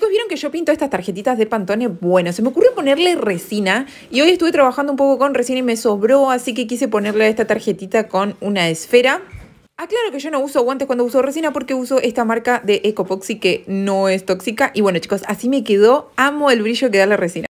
Chicos, ¿vieron que yo pinto estas tarjetitas de Pantone? Bueno, se me ocurrió ponerle resina y hoy estuve trabajando un poco con resina y me sobró, así que quise ponerle esta tarjetita con una esfera. Aclaro que yo no uso guantes cuando uso resina porque uso esta marca de Ecopoxy que no es tóxica. Y bueno chicos, así me quedó. Amo el brillo que da la resina.